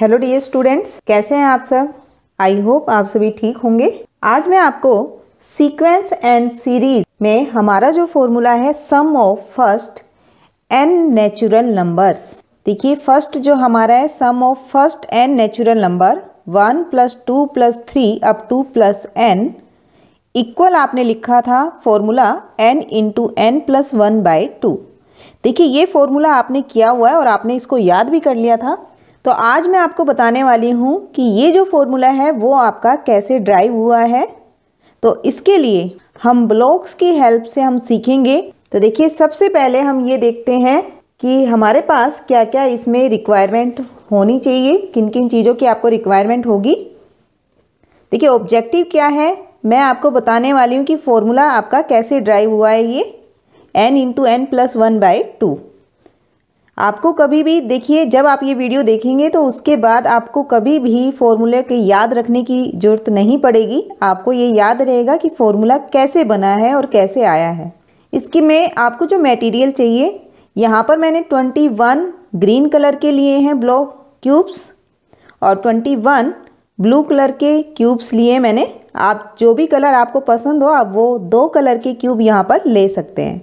hello dear students कैसे हैं आप सब आई होप आप सभी ठीक होंगे आज मैं आपको सीक्वेंस एंड सीरीज में हमारा जो फॉर्मूला है sum of first n natural numbers देखिए फर्स्ट जो हमारा है sum of first n natural number one plus two plus three up to plus n equal आपने लिखा था formula n into n plus one by two देखिए ये formula आपने किया हुआ है और आपने इसको याद भी कर लिया था तो आज मैं आपको बताने वाली हूँ कि ये जो फॉर्मूला है वो आपका कैसे ड्राइव हुआ है तो इसके लिए हम ब्लॉक्स की हेल्प से हम सीखेंगे तो देखिए सबसे पहले हम ये देखते हैं कि हमारे पास क्या क्या इसमें रिक्वायरमेंट होनी चाहिए किन किन चीज़ों की आपको रिक्वायरमेंट होगी देखिए ऑब्जेक्टिव क्या है मैं आपको बताने वाली हूँ कि फॉर्मूला आपका कैसे ड्राइव हुआ है ये n into n plus one by two आपको कभी भी देखिए जब आप ये वीडियो देखेंगे तो उसके बाद आपको कभी भी फॉर्मूले के याद रखने की ज़रूरत नहीं पड़ेगी आपको ये याद रहेगा कि फॉर्मूला कैसे बना है और कैसे आया है इसकी में आपको जो मटेरियल चाहिए यहाँ पर मैंने 21 ग्रीन कलर के लिए हैं ब्लॉक क्यूब्स और 21 ब्लू कलर के क्यूब्स लिए मैंने आप जो भी कलर आपको पसंद हो आप वो दो कलर के क्यूब यहाँ पर ले सकते हैं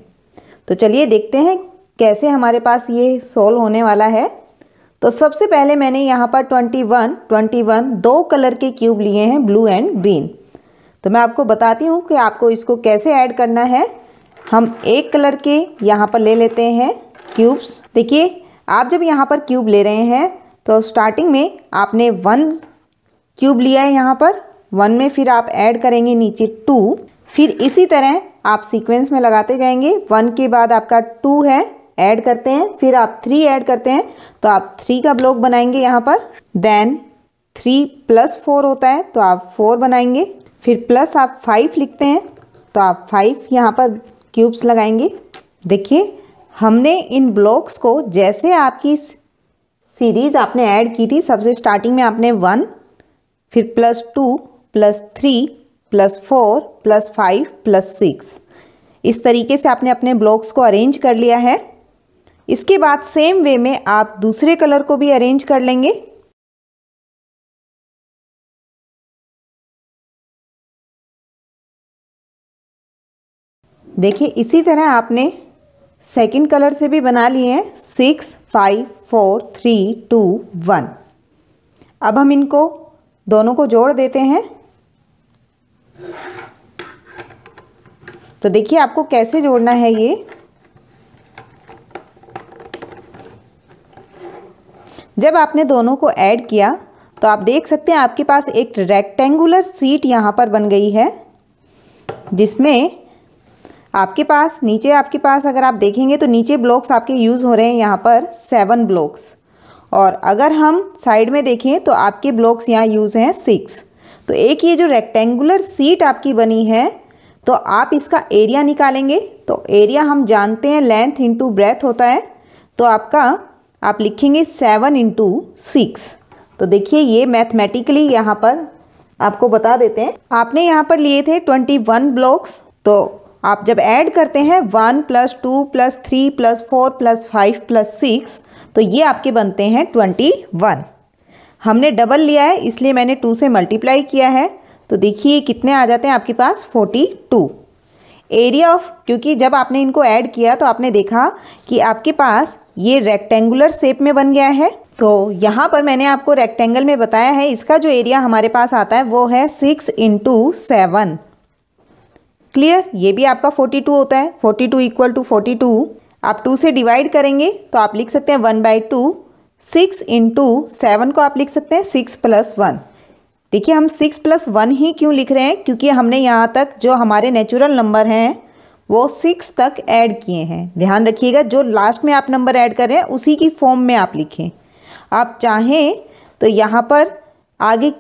तो चलिए देखते हैं कैसे हमारे पास ये सोल्व होने वाला है तो सबसे पहले मैंने यहाँ पर 21, 21 दो कलर के क्यूब लिए हैं ब्लू एंड ग्रीन तो मैं आपको बताती हूँ कि आपको इसको कैसे ऐड करना है हम एक कलर के यहाँ पर ले लेते हैं क्यूब्स देखिए आप जब यहाँ पर क्यूब ले रहे हैं तो स्टार्टिंग में आपने वन क्यूब लिया है यहाँ पर वन में फिर आप ऐड करेंगे नीचे टू फिर इसी तरह आप सीक्वेंस में लगाते जाएंगे वन के बाद आपका टू है ऐड करते हैं फिर आप थ्री ऐड करते हैं तो आप थ्री का ब्लॉक बनाएंगे यहाँ पर देन थ्री प्लस फोर होता है तो आप फोर बनाएंगे फिर प्लस आप फाइव लिखते हैं तो आप फाइव यहाँ पर क्यूब्स लगाएंगे देखिए हमने इन ब्लॉक्स को जैसे आपकी सीरीज़ आपने ऐड की थी सबसे स्टार्टिंग में आपने वन फिर plus two plus three plus four plus five plus six इस तरीके से आपने अपने ब्लॉक्स को अरेंज कर लिया है इसके बाद सेम वे में आप दूसरे कलर को भी अरेंज कर लेंगे देखिए इसी तरह आपने सेकंड कलर से भी बना लिए हैं six five four three two one अब हम इनको दोनों को जोड़ देते हैं तो देखिए आपको कैसे जोड़ना है ये जब आपने दोनों को ऐड किया तो आप देख सकते हैं आपके पास एक रेक्टेंगुलर सीट यहाँ पर बन गई है जिसमें आपके पास नीचे आपके पास अगर आप देखेंगे तो नीचे ब्लॉक्स आपके यूज़ हो रहे हैं यहाँ पर सेवन ब्लॉक्स और अगर हम साइड में देखें तो आपके ब्लॉक्स यहाँ यूज़ हैं सिक्स तो एक ये जो रेक्टेंगुलर सीट आपकी बनी है तो आप इसका एरिया निकालेंगे तो एरिया हम जानते हैं लेंथ इंटू ब्रेथ होता है तो आपका आप लिखेंगे सेवन इंटू सिक्स तो देखिए ये मैथमेटिकली यहाँ पर आपको बता देते हैं आपने यहाँ पर लिए थे ट्वेंटी वन ब्लॉक्स तो आप जब ऐड करते हैं one plus two plus three plus four plus five plus six तो ये आपके बनते हैं ट्वेंटी वन हमने डबल लिया है इसलिए मैंने टू से मल्टीप्लाई किया है तो देखिए कितने आ जाते हैं आपके पास फोर्टी टू एरिया ऑफ क्योंकि जब आपने इनको ऐड किया तो आपने देखा कि आपके पास ये रेक्टेंगुलर शेप में बन गया है तो यहाँ पर मैंने आपको रेक्टेंगल में बताया है इसका जो एरिया हमारे पास आता है वो है सिक्स इंटू सेवन क्लियर ये भी आपका फोर्टी टू होता है forty two equal to forty two आप टू से डिवाइड करेंगे तो आप लिख सकते हैं one by two six into seven को आप लिख सकते हैं सिक्स प्लस वन देखिए हम सिक्स प्लस वन ही क्यों लिख रहे हैं क्योंकि हमने यहाँ तक जो हमारे नेचुरल नंबर हैं वो सिक्स तक ऐड किए हैं ध्यान रखिएगा जो लास्ट में आप नंबर ऐड कर रहे हैं उसी की फॉर्म में आप लिखें आप चाहें तो यहाँ पर आगे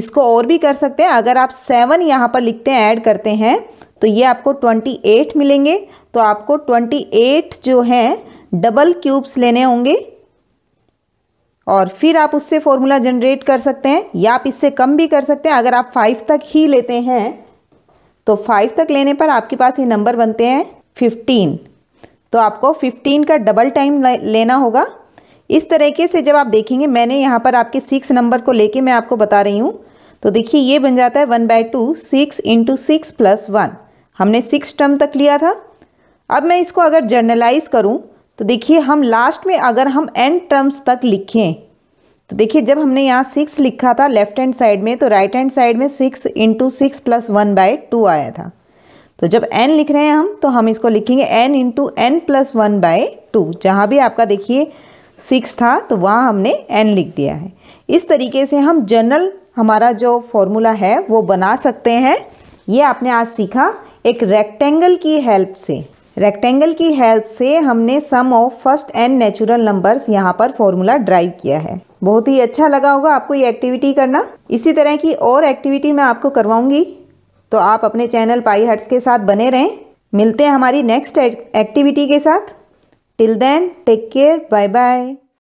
इसको और भी कर सकते हैं अगर आप सेवन यहाँ पर लिखते हैं ऐड करते हैं तो ये आपको ट्वेंटी एट मिलेंगे तो आपको ट्वेंटी एट जो हैं डबल क्यूब्स लेने होंगे और फिर आप उससे फॉर्मूला जनरेट कर सकते हैं या आप इससे कम भी कर सकते हैं अगर आप फाइव तक ही लेते हैं तो फाइव तक लेने पर आपके पास ये नंबर बनते हैं फिफ्टीन तो आपको फिफ्टीन का डबल टाइम लेना होगा इस तरीके से जब आप देखेंगे मैंने यहाँ पर आपके सिक्स नंबर को लेके मैं आपको बता रही हूँ तो देखिए ये बन जाता है one by two six into six plus one हमने सिक्स टर्म तक लिया था अब मैं इसको अगर जर्नलाइज करूँ तो देखिए हम लास्ट में अगर हम एंड टर्म्स तक लिखें तो देखिए जब हमने यहाँ सिक्स लिखा था लेफ्ट हैंड साइड में तो राइट हैंड साइड में six into six plus one by two आया था तो जब एन लिख रहे हैं हम तो हम इसको लिखेंगे n into n plus one by two जहाँ भी आपका देखिए सिक्स था तो वहाँ हमने एन लिख दिया है इस तरीके से हम जनरल हमारा जो फॉर्मूला है वो बना सकते हैं ये आपने आज सीखा एक रेक्टेंगल की हेल्प से रेक्टेंगल की हेल्प से हमने sum of first n natural numbers यहाँ पर फॉर्मूला ड्राइव किया है बहुत ही अच्छा लगा होगा आपको ये एक्टिविटी करना इसी तरह की और एक्टिविटी मैं आपको करवाऊंगी तो आप अपने चैनल पाई हट्स के साथ बने रहें मिलते हैं हमारी नेक्स्ट एक्टिविटी के साथ till then take care bye bye